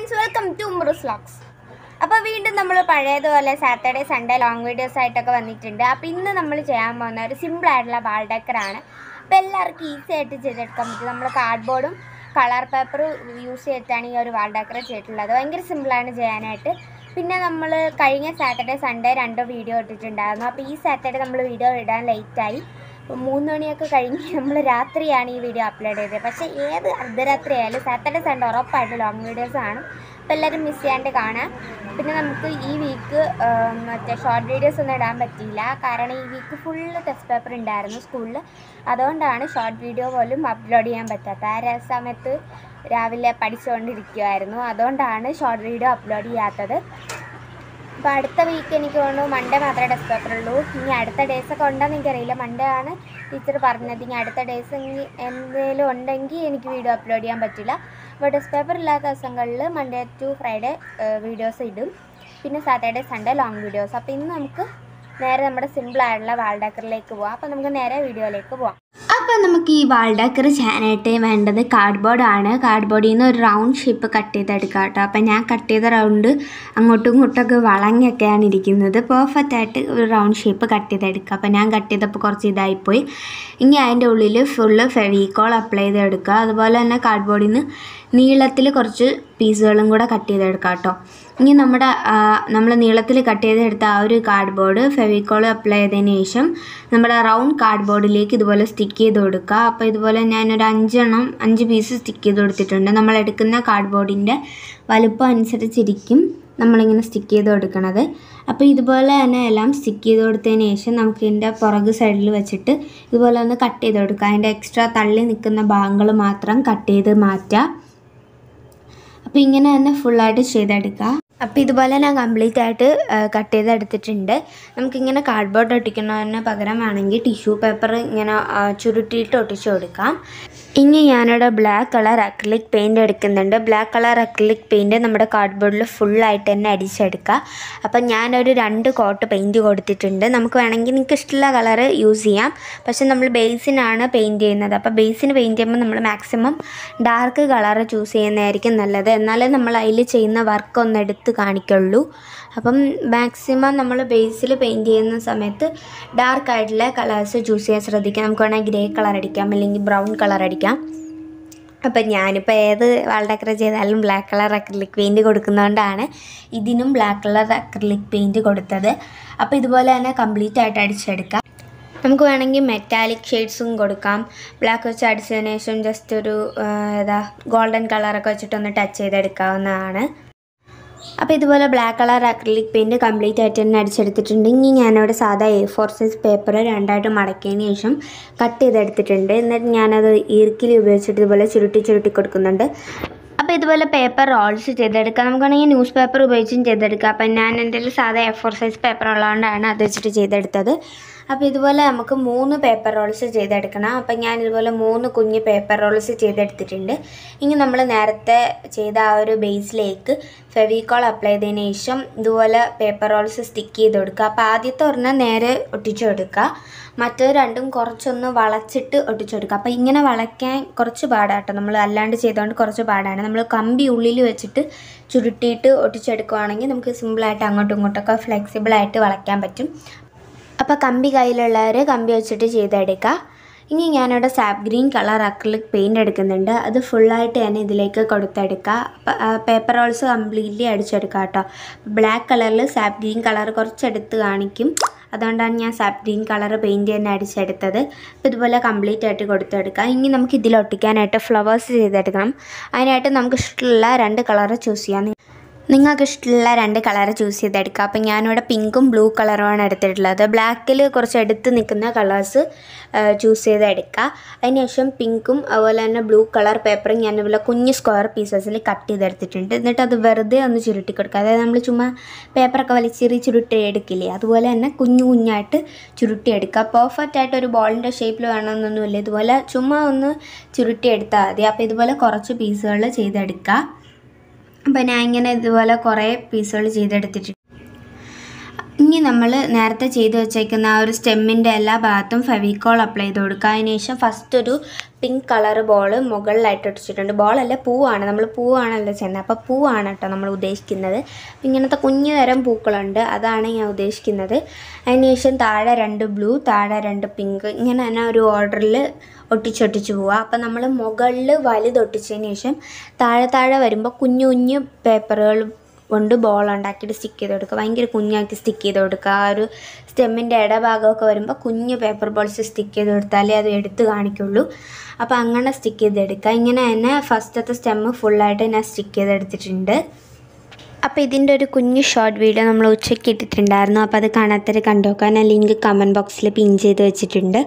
friends welcome to Umroos vlogs അപ്പോൾ വീണ്ടും നമ്മൾ പഴയതുപോലെ സാറ്റർഡേ സൺഡേ ലോങ് വീഡിയോസ് ആയിട്ടൊക്കെ വന്നിട്ടുണ്ട് അപ്പോൾ ഇന്ന് നമ്മൾ ചെയ്യാൻ പോകുന്ന ഒരു സിമ്പിൾ ആയിട്ടുള്ള ബാൾ ഡെക്കറാണ് അപ്പോൾ എല്ലാവർക്കും ഈസി ആയിട്ട് ചെയ്തെടുക്കാൻ പറ്റും നമ്മൾ കാർഡ് ബോർഡും കളർ പേപ്പറും യൂസ് ചെയ്തിട്ടാണ് ഈ ഒരു വാൾ ഡെക്കർ ചെയ്തിട്ടുള്ളത് ഭയങ്കര സിമ്പിളാണ് ചെയ്യാനായിട്ട് പിന്നെ നമ്മൾ കഴിഞ്ഞ സാറ്റർഡേ സൺഡേ രണ്ടോ വീഡിയോ ഇട്ടിട്ടുണ്ടായിരുന്നു അപ്പോൾ ഈ സാറ്റർഡേ നമ്മൾ വീഡിയോ ഇടാൻ ലേറ്റായി മൂന്ന് മണിയൊക്കെ കഴിഞ്ഞ് നമ്മൾ രാത്രിയാണ് ഈ വീഡിയോ അപ്ലോഡ് ചെയ്തത് പക്ഷേ ഏത് അർദ്ധരാത്രി ആയാലും സാറ്റർഡേ സൺഡേ ഉറപ്പായിട്ട് ലോങ് വീഡിയോസ് ആണ് അപ്പോൾ എല്ലാവരും മിസ് ചെയ്യാണ്ട് കാണാം പിന്നെ നമുക്ക് ഈ വീക്ക് മറ്റേ ഷോർട്ട് വീഡിയോസ് ഒന്നും ഇടാൻ പറ്റിയില്ല കാരണം ഈ വീക്ക് ഫുള്ള് ടെസ്റ്റ് പേപ്പർ ഉണ്ടായിരുന്നു സ്കൂളിൽ അതുകൊണ്ടാണ് ഷോർട്ട് വീഡിയോ പോലും അപ്ലോഡ് ചെയ്യാൻ പറ്റാത്ത ആ സമയത്ത് രാവിലെ പഠിച്ചുകൊണ്ടിരിക്കുമായിരുന്നു അതുകൊണ്ടാണ് ഷോർട്ട് വീഡിയോ അപ്ലോഡ് ചെയ്യാത്തത് അപ്പോൾ അടുത്ത വീക്ക് എനിക്ക് തോന്നുന്നു മൺഡേ മാത്രമേ പേപ്പർ ഉള്ളൂ ഇനി അടുത്ത ഡേയ്സ് ഒക്കെ ഉണ്ടോ എന്ന് എനിക്കറിയില്ല മൺഡേ ആണ് ടീച്ചർ പറഞ്ഞത് ഇനി അടുത്ത ഡേയ്സ് ഇനി എന്തെങ്കിലും ഉണ്ടെങ്കിൽ എനിക്ക് വീഡിയോ അപ്ലോഡ് ചെയ്യാൻ പറ്റില്ല അപ്പോൾ ടെസ്റ്റ് പേപ്പർ ഇല്ലാത്ത ദിവസങ്ങളിൽ മൺഡേ ടു ഫ്രൈഡേ വീഡിയോസ് ഇടും പിന്നെ സാറ്റർഡേ സൺഡേ ലോങ് വീഡിയോസ് അപ്പോൾ ഇന്ന് നമുക്ക് നേരെ നമ്മുടെ സിമ്പിളായിട്ടുള്ള വാൾഡാക്കറിലേക്ക് പോവാം അപ്പോൾ നമുക്ക് നേരെ വീഡിയോയിലേക്ക് പോവാം അപ്പോൾ നമുക്ക് ഈ വാൾഡാക്കറി ചെയ്യാനായിട്ട് വേണ്ടത് കാർഡ്ബോർഡാണ് കാർഡ്ബോർഡിൽ നിന്ന് ഒരു റൗണ്ട് ഷേപ്പ് കട്ട് ചെയ്തെടുക്കാം കേട്ടോ അപ്പോൾ ഞാൻ കട്ട് ചെയ്ത റൗണ്ട് അങ്ങോട്ടും ഇങ്ങോട്ടൊക്കെ വളങ്ങിയൊക്കെയാണ് ഇരിക്കുന്നത് പെർഫെക്റ്റ് ആയിട്ട് ഒരു റൗണ്ട് ഷേപ്പ് കട്ട് ചെയ്തെടുക്കുക അപ്പോൾ ഞാൻ കട്ട് ചെയ്തപ്പോൾ കുറച്ച് ഇതായിപ്പോയി ഇനി അതിൻ്റെ ഉള്ളിൽ ഫുള്ള് ഫെവിക്കോൾ അപ്ലൈ ചെയ്തെടുക്കുക അതുപോലെ തന്നെ കാർഡ്ബോർഡിൽ നിന്ന് നീളത്തിൽ കുറച്ച് പീസുകളും കൂടെ കട്ട് ചെയ്തെടുക്കാം കേട്ടോ ഇനി നമ്മുടെ നമ്മൾ നീളത്തിൽ കട്ട് ചെയ്തെടുത്ത ആ ഒരു കാർഡ് ബോർഡ് ഫെവിക്കോൾ അപ്ലൈ ചെയ്തതിന് ശേഷം നമ്മുടെ റൗണ്ട് കാർഡ് ബോർഡിലേക്ക് ഇതുപോലെ സ്റ്റിക്ക് ചെയ്ത് കൊടുക്കുക അപ്പോൾ ഇതുപോലെ ഞാനൊരു അഞ്ചെണ്ണം അഞ്ച് പീസ് സ്റ്റിക്ക് ചെയ്ത് കൊടുത്തിട്ടുണ്ട് നമ്മൾ എടുക്കുന്ന കാർഡ് ബോർഡിൻ്റെ വലുപ്പം അനുസരിച്ചിരിക്കും നമ്മളിങ്ങനെ സ്റ്റിക്ക് ചെയ്ത് കൊടുക്കണത് അപ്പോൾ ഇതുപോലെ തന്നെ എല്ലാം സ്റ്റിക്ക് ചെയ്ത് കൊടുത്തതിന് ശേഷം നമുക്ക് ഇതിൻ്റെ പുറക് സൈഡിൽ വെച്ചിട്ട് ഇതുപോലെ ഒന്ന് കട്ട് ചെയ്ത് കൊടുക്കുക അതിൻ്റെ എക്സ്ട്രാ തള്ളി നിൽക്കുന്ന ഭാഗങ്ങൾ മാത്രം കട്ട് ചെയ്ത് മാറ്റുക അപ്പോൾ ഇങ്ങനെ തന്നെ ഫുള്ളായിട്ട് ചെയ്തെടുക്കുക അപ്പോൾ ഇതുപോലെ ഞാൻ കംപ്ലീറ്റ് ആയിട്ട് കട്ട് ചെയ്തെടുത്തിട്ടുണ്ട് നമുക്കിങ്ങനെ കാർഡ്ബോർഡ് ഒട്ടിക്കുന്നതിന് പകരം വേണമെങ്കിൽ ടിഷ്യൂ പേപ്പർ ഇങ്ങനെ ചുരുട്ടിയിട്ട് ഒട്ടിച്ചു കൊടുക്കാം ഇനി ഞാനിവിടെ ബ്ലാക്ക് കളർ അക്രിലിക് പെയിൻ്റ് എടുക്കുന്നുണ്ട് ബ്ലാക്ക് കളർ അക്രിലിക് പെയിൻറ്റ് നമ്മുടെ കാർഡ് ബോർഡിൽ ഫുള്ളായിട്ട് തന്നെ അടിച്ചെടുക്കുക അപ്പം ഞാനൊരു രണ്ട് കോട്ട് പെയിൻറ്റ് കൊടുത്തിട്ടുണ്ട് നമുക്ക് വേണമെങ്കിൽ നിങ്ങൾക്ക് ഇഷ്ടമുള്ള കളർ യൂസ് ചെയ്യാം പക്ഷേ നമ്മൾ ബേസിനാണ് പെയിൻറ്റ് ചെയ്യുന്നത് അപ്പോൾ ബേസിന് പെയിൻറ്റ് ചെയ്യുമ്പോൾ നമ്മൾ മാക്സിമം ഡാർക്ക് കളർ ചൂസ് ചെയ്യുന്നതായിരിക്കും നല്ലത് എന്നാലേ നമ്മൾ അതിൽ ചെയ്യുന്ന വർക്ക് ഒന്ന് എടുത്ത് കാണിക്കുള്ളൂ അപ്പം മാക്സിമം നമ്മൾ ബേസിൽ പെയിൻറ്റ് ചെയ്യുന്ന സമയത്ത് ഡാർക്ക് ആയിട്ടുള്ള കളേഴ്സ് ചൂസ് ചെയ്യാൻ ശ്രദ്ധിക്കാം നമുക്ക് വേണമെങ്കിൽ ഗ്രേ കളർ അടിക്കാം അല്ലെങ്കിൽ ബ്രൗൺ കളർ അടിക്കാം ഉപയോഗിക്കാം അപ്പം ഞാനിപ്പോൾ ഏത് വാൾ ഡെക്കറേറ്റ് ചെയ്താലും ബ്ലാക്ക് കളർ അക്രിലിക് പെയിൻറ്റ് കൊടുക്കുന്നതുകൊണ്ടാണ് ഇതിനും ബ്ലാക്ക് കളർ അക്രിലിക് പെയിൻറ്റ് കൊടുത്തത് അപ്പോൾ ഇതുപോലെ തന്നെ കംപ്ലീറ്റ് ആയിട്ട് അടിച്ചെടുക്കാം നമുക്ക് വേണമെങ്കിൽ മെറ്റാലിക് ഷെയ്ഡ്സും കൊടുക്കാം ബ്ലാക്ക് വെച്ച് അടിച്ചതിന് ശേഷം ജസ്റ്റ് ഒരു ഏതാ ഗോൾഡൻ കളറൊക്കെ വെച്ചിട്ടൊന്ന് ടച്ച് ചെയ്തെടുക്കാവുന്നതാണ് അപ്പോൾ ഇതുപോലെ black colour acrylic paint complete ആയിട്ട് തന്നെ അടിച്ചെടുത്തിട്ടുണ്ടെങ്കിൽ ഞാനവിടെ സാധാ എ ഫോർ സൈസ് പേപ്പർ രണ്ടായിട്ട് മടക്കിയതിന് ശേഷം കട്ട് ചെയ്തെടുത്തിട്ടുണ്ട് എന്നിട്ട് ഞാനത് ഈർക്കിലി ഉപയോഗിച്ചിട്ട് ഇതുപോലെ ചുരുട്ടി ചുരുട്ടി കൊടുക്കുന്നുണ്ട് അപ്പോൾ ഇതുപോലെ പേപ്പർ റോൾസ് ചെയ്തെടുക്കാം നമുക്കാണെങ്കിൽ ന്യൂസ് പേപ്പർ ഉപയോഗിച്ചും ചെയ്തെടുക്കാം അപ്പം ഞാൻ എൻ്റെ സാധാ എ ഫോർ സൈസ് പേപ്പർ ഉള്ളതുകൊണ്ടാണ് അത് വെച്ചിട്ട് ചെയ്തെടുത്തത് അപ്പോൾ ഇതുപോലെ നമുക്ക് മൂന്ന് പേപ്പർ റോൾസ് ചെയ്തെടുക്കണം അപ്പം ഞാൻ ഇതുപോലെ മൂന്ന് കുഞ്ഞ് പേപ്പർ റോൾസ് ചെയ്തെടുത്തിട്ടുണ്ട് ഇനി നമ്മൾ നേരത്തെ ചെയ്ത ആ ഒരു ബേസിലേക്ക് ഫെവിക്കോൾ അപ്ലൈ ചെയ്തതിന് ശേഷം ഇതുപോലെ പേപ്പർ റോൾസ് സ്റ്റിക്ക് ചെയ്ത് കൊടുക്കുക അപ്പോൾ ആദ്യത്തെ ഒരെണ്ണം നേരെ ഒട്ടിച്ചു കൊടുക്കുക മറ്റേത് രണ്ടും കുറച്ചൊന്ന് വളച്ചിട്ട് ഒട്ടിച്ചു കൊടുക്കുക അപ്പോൾ ഇങ്ങനെ വളയ്ക്കാൻ കുറച്ച് പാടാട്ടോ നമ്മൾ അല്ലാണ്ട് ചെയ്തുകൊണ്ട് കുറച്ച് പാടാണ് നമ്മൾ കമ്പി ഉള്ളിൽ വെച്ചിട്ട് ചുരുട്ടിയിട്ട് ഒട്ടിച്ചെടുക്കുകയാണെങ്കിൽ നമുക്ക് സിമ്പിളായിട്ട് അങ്ങോട്ടും ഇങ്ങോട്ടൊക്കെ ഫ്ലെക്സിബിളായിട്ട് വളയ്ക്കാൻ പറ്റും അപ്പോൾ കമ്പി കയ്യിലുള്ളവർ കമ്പി വെച്ചിട്ട് ചെയ്തെടുക്കുക ഇനി ഞാനിവിടെ sap green colour acrylic paint എടുക്കുന്നുണ്ട് അത് ഫുള്ളായിട്ട് ഞാൻ ഇതിലേക്ക് കൊടുത്തെടുക്കുക പേപ്പർ റോൾസ് കംപ്ലീറ്റ്ലി അടിച്ചെടുക്കാം കേട്ടോ ബ്ലാക്ക് കളറിൽ സാപ്പ് ഗ്രീൻ കളർ കുറച്ചെടുത്ത് കാണിക്കും അതുകൊണ്ടാണ് ഞാൻ സാപ്പ് ഗ്രീൻ കളർ പെയിൻറ്റ് തന്നെ അടിച്ചെടുത്തത് അപ്പോൾ ഇതുപോലെ കംപ്ലീറ്റ് ആയിട്ട് കൊടുത്തെടുക്കുക ഇനി നമുക്ക് ഇതിലൊട്ടിക്കാനായിട്ട് ഫ്ലവേഴ്സ് ചെയ്തെടുക്കണം അതിനായിട്ട് നമുക്ക് ഇഷ്ടമുള്ള രണ്ട് കളർ ചൂസ് ചെയ്യാം നിങ്ങൾക്ക് ഇഷ്ടമുള്ള രണ്ട് കളർ ചൂസ് ചെയ്തെടുക്കുക അപ്പോൾ ഞാനിവിടെ പിങ്കും ബ്ലൂ കളറുമാണ് എടുത്തിട്ടുള്ളത് ബ്ലാക്കിൽ കുറച്ച് എടുത്ത് നിൽക്കുന്ന കളേഴ്സ് ചൂസ് ചെയ്തെടുക്കുക അതിനുശേഷം പിങ്കും അതുപോലെ തന്നെ ബ്ലൂ കളർ പേപ്പറും ഞാനിവിടെ കുഞ്ഞ് സ്ക്വയർ പീസസിൽ കട്ട് ചെയ്തെടുത്തിട്ടുണ്ട് എന്നിട്ട് അത് വെറുതെ ഒന്ന് ചുരുട്ടി കൊടുക്കുക അതായത് നമ്മൾ ചുമ്മാ പേപ്പറൊക്കെ വലിച്ചെറി ചുരുട്ടി എടുക്കില്ലേ അതുപോലെ തന്നെ കുഞ്ഞു കുഞ്ഞായിട്ട് ചുരുട്ടി എടുക്കുക പെർഫെക്റ്റ് ആയിട്ട് ഒരു ബോളിൻ്റെ ഷേപ്പിൽ വേണമെന്നൊന്നുമില്ല ഇതുപോലെ ചുമ്മാ ഒന്ന് ചുരുട്ടി മതി അപ്പോൾ ഇതുപോലെ കുറച്ച് പീസുകൾ ചെയ്തെടുക്കുക അപ്പം ഞാൻ ഇങ്ങനെ ഇതുപോലെ കുറേ പീസുകൾ ചെയ്തെടുത്തിട്ടുണ്ട് ഇനി നമ്മൾ നേരത്തെ ചെയ്ത് വെച്ചേക്കുന്ന ആ ഒരു സ്റ്റെമ്മിൻ്റെ എല്ലാ ഭാഗത്തും ഫെവിക്കോൾ അപ്ലൈ ചെയ്ത് കൊടുക്കുക അതിനുശേഷം ഫസ്റ്റ് ഒരു പിങ്ക് കളർ ബോൾ മുകളിലായിട്ട് ബോൾ ബോളല്ല പൂവാണ് നമ്മൾ പൂവാണല്ലോ ചെയ്യുന്നത് അപ്പോൾ പൂവാണ് കേട്ടോ നമ്മൾ ഉദ്ദേശിക്കുന്നത് ഇങ്ങനത്തെ കുഞ്ഞു തരം പൂക്കളുണ്ട് അതാണ് ഞാൻ ഉദ്ദേശിക്കുന്നത് അതിനുശേഷം താഴെ രണ്ട് ബ്ലൂ താഴെ രണ്ട് പിങ്ക് ഇങ്ങനെ തന്നെ ഒരു ഓർഡറിൽ ഒട്ടിച്ചൊട്ടിച്ച് പോവുക അപ്പം നമ്മൾ മുകളിൽ വലുതൊട്ടിച്ചതിന് ശേഷം താഴെ താഴെ വരുമ്പോൾ കുഞ്ഞു കുഞ്ഞു പേപ്പറുകൾ കൊണ്ട് ബോൾ ഉണ്ടാക്കിയിട്ട് സ്റ്റിക്ക് ചെയ്ത് കൊടുക്കുക ഭയങ്കര കുഞ്ഞാക്കി സ്റ്റിക്ക് ചെയ്ത് കൊടുക്കുക ആ ഒരു സ്റ്റെമ്മിൻ്റെ ഇടഭാഗമൊക്കെ വരുമ്പോൾ കുഞ്ഞ് പേപ്പർ ബോൾസ് സ്റ്റിക്ക് ചെയ്ത് കൊടുത്താലേ അത് എടുത്ത് കാണിക്കുള്ളൂ അപ്പോൾ അങ്ങനെ സ്റ്റിക്ക് ചെയ്തെടുക്കുക ഇങ്ങനെ തന്നെ ഫസ്റ്റത്തെ സ്റ്റെമ്മ് ഫുള്ളായിട്ട് ഞാൻ സ്റ്റിക്ക് ചെയ്തെടുത്തിട്ടുണ്ട് അപ്പോൾ ഇതിൻ്റെ ഒരു കുഞ്ഞ് ഷോർട്ട് വീഡിയോ നമ്മൾ ഉച്ചയ്ക്ക് ഇട്ടിട്ടുണ്ടായിരുന്നു അപ്പോൾ അത് കാണാത്തവരെ കണ്ടു നോക്കാൻ ഞാൻ ലിങ്ക് കമൻറ്റ് ബോക്സിൽ പിൻ ചെയ്ത് വെച്ചിട്ടുണ്ട്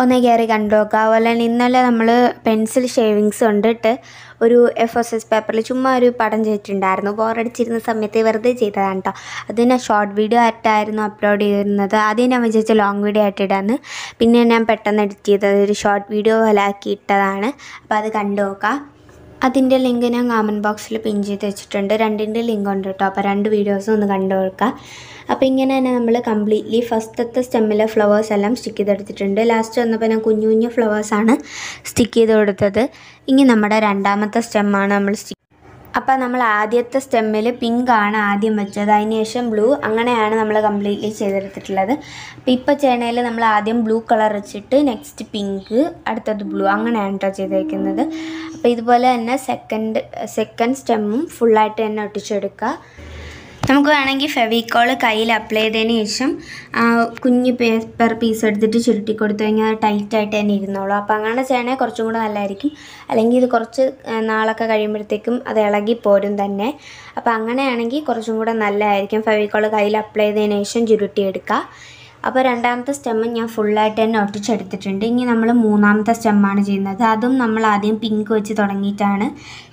ഒന്ന് കയറി കണ്ടു നോക്കുക അതുപോലെ തന്നെ ഇന്നലെ നമ്മൾ പെൻസിൽ ഷേവിങ്സ് കൊണ്ടിട്ട് ഒരു എഫ് എസ് എസ് പേപ്പറിൽ ചുമ്മാ ഒരു പടം ചെയ്തിട്ടുണ്ടായിരുന്നു ബോറടിച്ചിരുന്ന സമയത്ത് വെറുതെ ചെയ്തതാണ് കേട്ടോ അതിന് ഷോർട്ട് വീഡിയോ ആയിട്ടായിരുന്നു അപ്ലോഡ് ചെയ്തിരുന്നത് ആദ്യം ഞാൻ വിചാരിച്ച ലോങ് വീഡിയോ ആയിട്ട് ഇടാന്ന് പിന്നെ ഞാൻ പെട്ടെന്ന് എഡിറ്റ് ചെയ്തത് ഒരു ഷോർട്ട് വീഡിയോ പോലെ ആക്കി ഇട്ടതാണ് അപ്പോൾ അത് കണ്ടു നോക്കാം അതിൻ്റെ ലിങ്ക് ഞാൻ കമൻറ്റ് ബോക്സിൽ പിൻ ചെയ്ത് വെച്ചിട്ടുണ്ട് രണ്ടിൻ്റെ ലിങ്ക് ഉണ്ട് കേട്ടോ അപ്പോൾ രണ്ട് വീഡിയോസും ഒന്ന് കണ്ടു കൊടുക്കുക അപ്പോൾ ഇങ്ങനെ തന്നെ നമ്മൾ കംപ്ലീറ്റ്ലി ഫസ്റ്റത്തെ സ്റ്റെമ്മിലെ ഫ്ലവേഴ്സ് എല്ലാം സ്റ്റിക്ക് ചെയ്തെടുത്തിട്ടുണ്ട് ലാസ്റ്റ് വന്നപ്പോൾ ഞാൻ കുഞ്ഞു കുഞ്ഞു ഫ്ലവേഴ്സാണ് സ്റ്റിക്ക് ചെയ്ത് കൊടുത്തത് ഇനി നമ്മുടെ രണ്ടാമത്തെ സ്റ്റെമ്മാണ് നമ്മൾ സ്റ്റിക്ക് അപ്പോൾ നമ്മൾ ആദ്യത്തെ സ്റ്റെമ്മിൽ പിങ്കാണ് ആദ്യം വെച്ചത് അതിനുശേഷം ബ്ലൂ അങ്ങനെയാണ് നമ്മൾ കംപ്ലീറ്റ്ലി ചെയ്തെടുത്തിട്ടുള്ളത് അപ്പോൾ ഇപ്പം ചേണയിൽ നമ്മൾ ആദ്യം ബ്ലൂ കളർ വെച്ചിട്ട് നെക്സ്റ്റ് പിങ്ക് അടുത്തത് ബ്ലൂ അങ്ങനെയാണ് കേട്ടോ ചെയ്തേക്കുന്നത് അപ്പോൾ ഇതുപോലെ തന്നെ സെക്കൻഡ് സെക്കൻഡ് സ്റ്റെമ്മും ഫുള്ളായിട്ട് തന്നെ ഒട്ടിച്ചെടുക്കുക നമുക്ക് വേണമെങ്കിൽ ഫെവിക്കോൾ കയ്യിൽ അപ്ലൈ ചെയ്തതിന് ശേഷം കുഞ്ഞ് പേപ്പർ പീസ് എടുത്തിട്ട് ചുരുട്ടി കൊടുത്തു കഴിഞ്ഞാൽ ടൈറ്റായിട്ട് തന്നെ ഇരുന്നോളൂ അപ്പോൾ അങ്ങനെ ചെയ്യണേ കുറച്ചും കൂടെ നല്ലതായിരിക്കും അല്ലെങ്കിൽ ഇത് കുറച്ച് നാളൊക്കെ കഴിയുമ്പോഴത്തേക്കും അത് ഇളകി പോരും തന്നെ അപ്പോൾ അങ്ങനെയാണെങ്കിൽ കുറച്ചും കൂടെ നല്ലതായിരിക്കും ഫെവിക്കോൾ കയ്യിൽ അപ്ലൈ ചെയ്തതിന് ശേഷം ചുരുട്ടിയെടുക്കുക അപ്പോൾ രണ്ടാമത്തെ സ്റ്റെമ്മ് ഞാൻ ഫുള്ളായിട്ട് തന്നെ ഒട്ടിച്ചെടുത്തിട്ടുണ്ട് ഇനി നമ്മൾ മൂന്നാമത്തെ സ്റ്റെമ്മാണ് ചെയ്യുന്നത് അതും നമ്മൾ ആദ്യം പിങ്ക് വെച്ച് തുടങ്ങിയിട്ടാണ്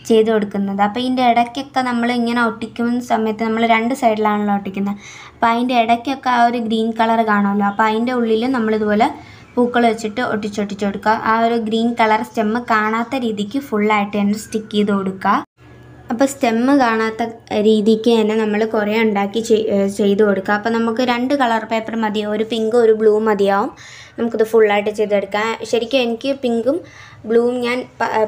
ചെയ്ത് കൊടുക്കുന്നത് അപ്പോൾ ഇതിൻ്റെ ഇടയ്ക്കൊക്കെ നമ്മൾ ഇങ്ങനെ ഒട്ടിക്കുന്ന സമയത്ത് നമ്മൾ രണ്ട് സൈഡിലാണല്ലോ ഒട്ടിക്കുന്നത് അപ്പോൾ അതിൻ്റെ ഇടയ്ക്കൊക്കെ ആ ഒരു ഗ്രീൻ കളർ കാണുമല്ലോ അപ്പോൾ അതിൻ്റെ ഉള്ളിൽ നമ്മളിതുപോലെ പൂക്കൾ വെച്ചിട്ട് ഒട്ടിച്ചൊട്ടിച്ച് കൊടുക്കുക ആ ഒരു ഗ്രീൻ കളർ സ്റ്റെമ്മ് കാണാത്ത രീതിക്ക് ഫുള്ളായിട്ട് തന്നെ സ്റ്റിക്ക് ചെയ്ത് കൊടുക്കുക അപ്പോൾ സ്റ്റെമ്മ് കാണാത്ത രീതിക്ക് തന്നെ നമ്മൾ കുറേ ഉണ്ടാക്കി ചെയ്ത് കൊടുക്കുക അപ്പോൾ നമുക്ക് രണ്ട് കളർ പേപ്പർ മതിയാവും ഒരു പിങ്ക് ഒരു ബ്ലൂ മതിയാവും നമുക്കിത് ഫുള്ളായിട്ട് ചെയ്തെടുക്കാം ശരിക്കും എനിക്ക് പിങ്കും ബ്ലൂവും ഞാൻ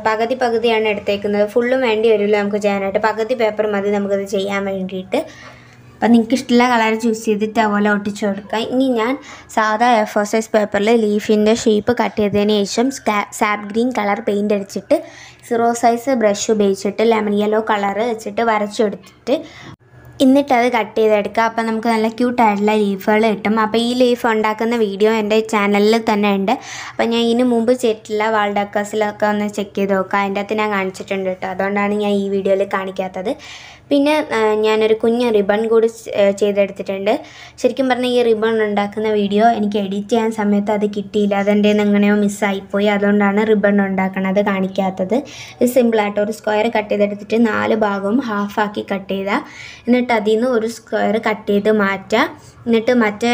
പകുതി പകുതിയാണ് എടുത്തേക്കുന്നത് ഫുള്ളും വേണ്ടി വരുമല്ലോ നമുക്ക് ചെയ്യാനായിട്ട് പകുതി പേപ്പർ മതി നമുക്കത് ചെയ്യാൻ വേണ്ടിയിട്ട് അപ്പം നിങ്ങൾക്ക് ഇഷ്ടമുള്ള കളർ ചൂസ് ചെയ്തിട്ട് അതുപോലെ ഒട്ടിച്ചു കൊടുക്കാം ഇനി ഞാൻ സാധാ എഫ് ഫോർ സൈസ് പേപ്പറിൽ ലീഫിൻ്റെ ഷേപ്പ് കട്ട് ചെയ്തതിന് ശേഷം സാബ് ഗ്രീൻ കളർ പെയിൻ്റ് അടിച്ചിട്ട് സീറോ സൈസ് ബ്രഷ് ഉപയോഗിച്ചിട്ട് ലെമൺ യെല്ലോ കളർ വെച്ചിട്ട് വരച്ചെടുത്തിട്ട് എന്നിട്ടത് കട്ട് ചെയ്തെടുക്കുക അപ്പോൾ നമുക്ക് നല്ല ക്യൂട്ടായിട്ടുള്ള ലീഫുകൾ കിട്ടും അപ്പോൾ ഈ ലീഫ് ഉണ്ടാക്കുന്ന വീഡിയോ എൻ്റെ ചാനലിൽ തന്നെ ഉണ്ട് അപ്പോൾ ഞാൻ ഇതിന് മുമ്പ് ചെയ്തിട്ടുള്ള വാൾഡക്കസിലൊക്കെ ഒന്ന് ചെക്ക് ചെയ്ത് നോക്കുക അതിൻ്റെ അകത്ത് ഞാൻ കാണിച്ചിട്ടുണ്ട് കേട്ടോ അതുകൊണ്ടാണ് ഞാൻ ഈ വീഡിയോയിൽ കാണിക്കാത്തത് പിന്നെ ഞാനൊരു കുഞ്ഞ് റിബൺ കൂടി ചെയ്തെടുത്തിട്ടുണ്ട് ശരിക്കും പറഞ്ഞാൽ ഈ റിബൺ ഉണ്ടാക്കുന്ന വീഡിയോ എനിക്ക് എഡിറ്റ് ചെയ്യാൻ സമയത്ത് അത് കിട്ടിയില്ല അതെൻ്റെ എങ്ങനെയോ മിസ്സായിപ്പോയി അതുകൊണ്ടാണ് റിബൺ ഉണ്ടാക്കണത് കാണിക്കാത്തത് സിമ്പിളായിട്ട് ഒരു സ്ക്വയർ കട്ട് ചെയ്തെടുത്തിട്ട് നാല് ഭാഗവും ഹാഫാക്കി കട്ട് ചെയ്താൽ എന്നിട്ട് എന്നിട്ട് അതിൽ നിന്ന് ഒരു സ്ക്വയർ കട്ട് ചെയ്ത് മാറ്റുക എന്നിട്ട് മറ്റേ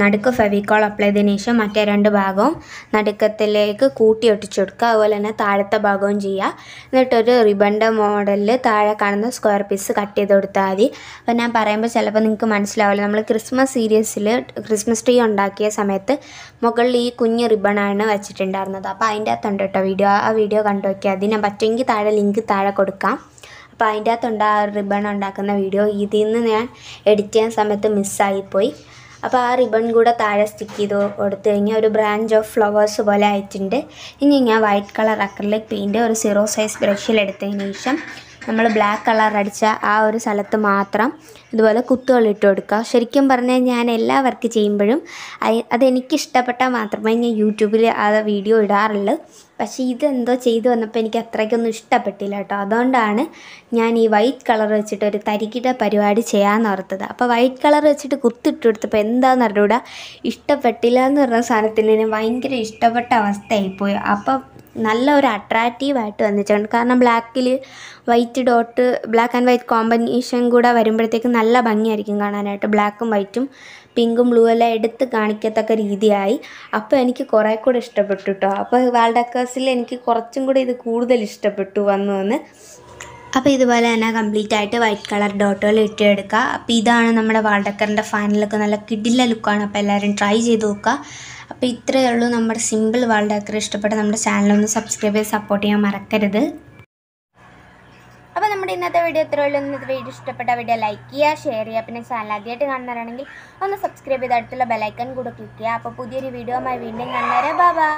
നടുക്ക് ഫെവിക്കോൾ അപ്ലൈ ചെയ്തതിന് ശേഷം മറ്റേ രണ്ട് ഭാഗവും നടുക്കത്തിലേക്ക് കൂട്ടി ഒട്ടിച്ചു കൊടുക്കുക അതുപോലെ തന്നെ താഴത്തെ ഭാഗവും ചെയ്യുക എന്നിട്ടൊരു റിബണിൻ്റെ മോഡലിൽ താഴെ കാണുന്ന സ്ക്വയർ പീസ് കട്ട് ചെയ്ത് കൊടുത്താൽ മതി അപ്പോൾ ഞാൻ പറയുമ്പോൾ ചിലപ്പോൾ നിങ്ങൾക്ക് മനസ്സിലാവില്ല നമ്മൾ ക്രിസ്മസ് സീരീസിൽ ക്രിസ്മസ് ട്രീ ഉണ്ടാക്കിയ സമയത്ത് മുകളിൽ ഈ കുഞ്ഞ് റിബണാണ് വെച്ചിട്ടുണ്ടായിരുന്നത് അപ്പോൾ അതിൻ്റെ അകത്തുണ്ട് കേട്ടോ വീഡിയോ ആ വീഡിയോ കണ്ടു നോക്കിയാൽ മതി ഞാൻ പറ്റുമെങ്കിൽ താഴെ ലിങ്ക് താഴെ കൊടുക്കാം അപ്പോൾ അതിൻ്റെ അകത്തുണ്ട് ആ റിബൺ ഉണ്ടാക്കുന്ന വീഡിയോ ഇതിൽ നിന്ന് ഞാൻ എഡിറ്റ് ചെയ്യാൻ സമയത്ത് മിസ്സായിപ്പോയി അപ്പോൾ ആ റിബൺ കൂടെ താഴെ സ്റ്റിക്ക് ചെയ്ത് കൊടുത്തു കഴിഞ്ഞാൽ ഒരു ബ്രാഞ്ച് ഓഫ് ഫ്ലവേഴ്സ് പോലെ ആയിട്ടുണ്ട് ഇനി ഞാൻ വൈറ്റ് കളർ അക്രലിക് പെയിൻറ്റ് ഒരു സീറോ സൈസ് ബ്രഷിൽ എടുത്തതിന് ശേഷം നമ്മൾ ബ്ലാക്ക് കളർ അടിച്ച ആ ഒരു സ്ഥലത്ത് മാത്രം ഇതുപോലെ കുത്തുകൾ ഇട്ട് കൊടുക്കുക ശരിക്കും പറഞ്ഞാൽ ഞാൻ എല്ലാ വർക്ക് ചെയ്യുമ്പോഴും അതെനിക്കിഷ്ടപ്പെട്ടാൽ മാത്രമേ ഞാൻ യൂട്യൂബിൽ ആ വീഡിയോ ഇടാറുള്ളൂ പക്ഷേ ഇതെന്തോ ചെയ്തു വന്നപ്പോൾ എനിക്ക് അത്രയ്ക്കൊന്നും ഇഷ്ടപ്പെട്ടില്ല കേട്ടോ അതുകൊണ്ടാണ് ഞാൻ ഈ വൈറ്റ് കളർ വെച്ചിട്ട് ഒരു തരികിട പരിപാടി ചെയ്യാമെന്ന് ഓർത്തത് അപ്പോൾ വൈറ്റ് കളർ വെച്ചിട്ട് കുത്തിട്ട് കൊടുത്തപ്പോൾ എന്താണെന്ന് അറിഞ്ഞുകൂടാ ഇഷ്ടപ്പെട്ടില്ല എന്ന് പറഞ്ഞ സാധനത്തിന് ഭയങ്കര ഇഷ്ടപ്പെട്ട അവസ്ഥയായിപ്പോയി അപ്പോൾ നല്ല ഒരു ആയിട്ട് വന്നിട്ടുണ്ട് കാരണം ബ്ലാക്കിൽ white dot black and white combination കൂടെ വരുമ്പോഴത്തേക്കും നല്ല ഭംഗിയായിരിക്കും കാണാനായിട്ട് ബ്ലാക്കും വൈറ്റും പിങ്കും ബ്ലൂ എല്ലാം എടുത്ത് കാണിക്കത്തക്ക രീതിയായി അപ്പോൾ എനിക്ക് കുറേ കൂടെ ഇഷ്ടപ്പെട്ടു കേട്ടോ അപ്പോൾ വാൾഡക്കേഴ്സിൽ എനിക്ക് കുറച്ചും കൂടെ ഇത് കൂടുതൽ ഇഷ്ടപ്പെട്ടു വന്നു വന്ന് അപ്പോൾ ഇതുപോലെ തന്നെ കംപ്ലീറ്റ് ആയിട്ട് വൈറ്റ് കളർ ഡോട്ടുകൾ ഇട്ടെടുക്കുക അപ്പോൾ ഇതാണ് നമ്മുടെ വാൾഡക്കറിൻ്റെ ഫാനിലൊക്കെ നല്ല കിടില്ല ലുക്കാണ് അപ്പോൾ എല്ലാവരും ട്രൈ ചെയ്ത് നോക്കുക അപ്പോൾ ഇത്രയേ ഉള്ളൂ നമ്മുടെ സിമ്പിൾ വാൾഡക്കർ ഇഷ്ടപ്പെട്ട നമ്മുടെ ചാനലൊന്ന് സബ്സ്ക്രൈബ് ചെയ്ത് സപ്പോർട്ട് ചെയ്യാൻ മറക്കരുത് അപ്പോൾ നമ്മുടെ ഇന്നത്തെ വീഡിയോ ഇത്രയേ ഉള്ളൂ ഇന്നത്തെ വീഡിയോ ഇഷ്ടപ്പെട്ട വീഡിയോ ലൈക്ക് ചെയ്യുക ഷെയർ ചെയ്യുക പിന്നെ ചാനൽ ആദ്യമായിട്ട് കാണുന്നവരാണെങ്കിൽ ഒന്ന് സബ്സ്ക്രൈബ് ചെയ്ത് അടുത്തുള്ള ബെലൈക്കൺ കൂടെ ക്ലിക്ക് ചെയ്യുക അപ്പോൾ പുതിയൊരു വീഡിയോ വീണ്ടും കാണുന്നവരെ ബാബാ